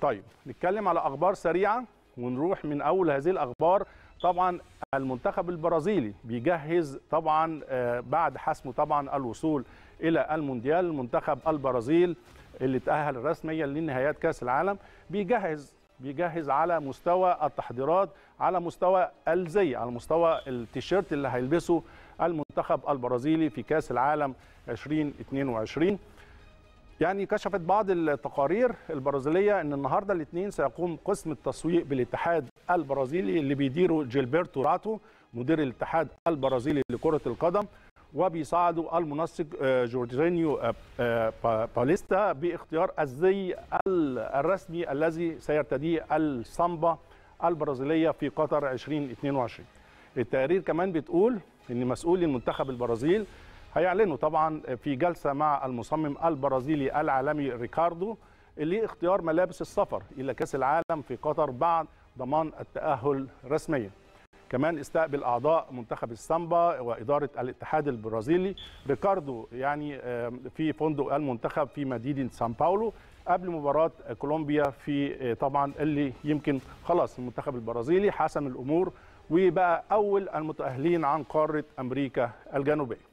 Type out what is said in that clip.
طيب نتكلم على اخبار سريعه ونروح من اول هذه الاخبار طبعا المنتخب البرازيلي بيجهز طبعا آه، بعد حسمه طبعا الوصول الى المونديال منتخب البرازيل اللي تاهل رسميا لنهايات كاس العالم بيجهز بيجهز على مستوى التحضيرات على مستوى الزي على مستوى التيشيرت اللي هيلبسه المنتخب البرازيلي في كاس العالم 2022 يعني كشفت بعض التقارير البرازيليه ان النهارده الاثنين سيقوم قسم التسويق بالاتحاد البرازيلي اللي بيديره جيلبرتو راتو مدير الاتحاد البرازيلي لكره القدم وبيساعده المنسق آه، جورجينيو آه، آه، باليستا باختيار الزي الرسمي الذي سيرتديه السامبا البرازيليه في قطر 2022 التقارير كمان بتقول ان مسؤول المنتخب البرازيل هيعلنوا طبعا في جلسه مع المصمم البرازيلي العالمي ريكاردو اللي اختيار ملابس السفر الى كاس العالم في قطر بعد ضمان التاهل رسميا. كمان استقبل اعضاء منتخب السامبا واداره الاتحاد البرازيلي ريكاردو يعني في فندق المنتخب في مدينه سان باولو قبل مباراه كولومبيا في آه، طبعا اللي يمكن خلاص المنتخب البرازيلي حسم الامور وبقى اول المتاهلين عن قاره امريكا الجنوبيه.